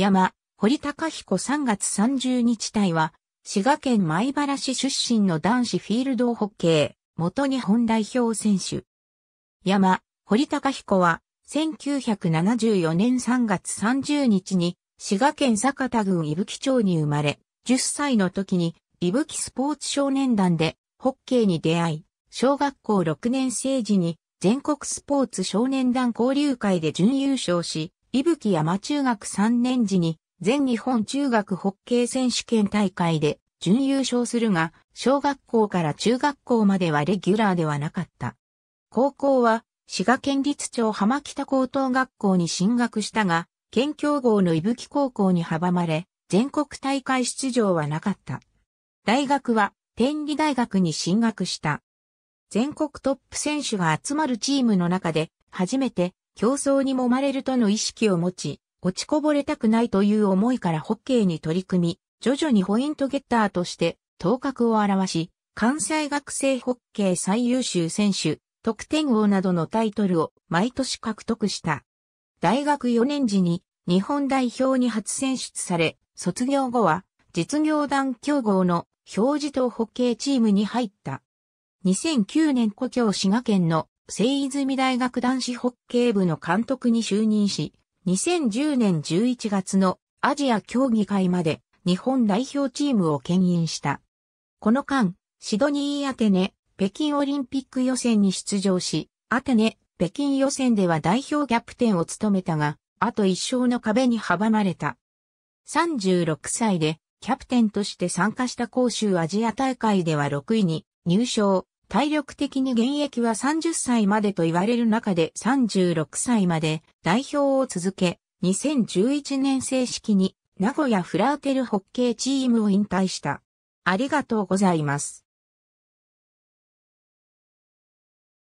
山、堀高彦3月30日隊は、滋賀県米原市出身の男子フィールドホッケー、元日本代表選手。山、堀高彦は、1974年3月30日に、滋賀県坂田郡伊吹町に生まれ、10歳の時に、伊吹スポーツ少年団で、ホッケーに出会い、小学校6年生時に、全国スポーツ少年団交流会で準優勝し、伊吹山中学3年時に全日本中学ホッケー選手権大会で準優勝するが、小学校から中学校まではレギュラーではなかった。高校は滋賀県立町浜北高等学校に進学したが、県境号の伊吹高校に阻まれ、全国大会出場はなかった。大学は天理大学に進学した。全国トップ選手が集まるチームの中で初めて競争に揉まれるとの意識を持ち、落ちこぼれたくないという思いからホッケーに取り組み、徐々にポイントゲッターとして頭角を現し、関西学生ホッケー最優秀選手、得点王などのタイトルを毎年獲得した。大学4年時に日本代表に初選出され、卒業後は実業団競合の表示とホッケーチームに入った。2009年故郷滋賀県の聖泉大学男子ホッケー部の監督に就任し、2010年11月のアジア競技会まで日本代表チームを牽引した。この間、シドニーアテネ、北京オリンピック予選に出場し、アテネ、北京予選では代表キャプテンを務めたが、あと一勝の壁に阻まれた。36歳でキャプテンとして参加した杭州アジア大会では6位に入賞。体力的に現役は30歳までと言われる中で36歳まで代表を続け、2011年正式に名古屋フラーテルホッケーチームを引退した。ありがとうございます。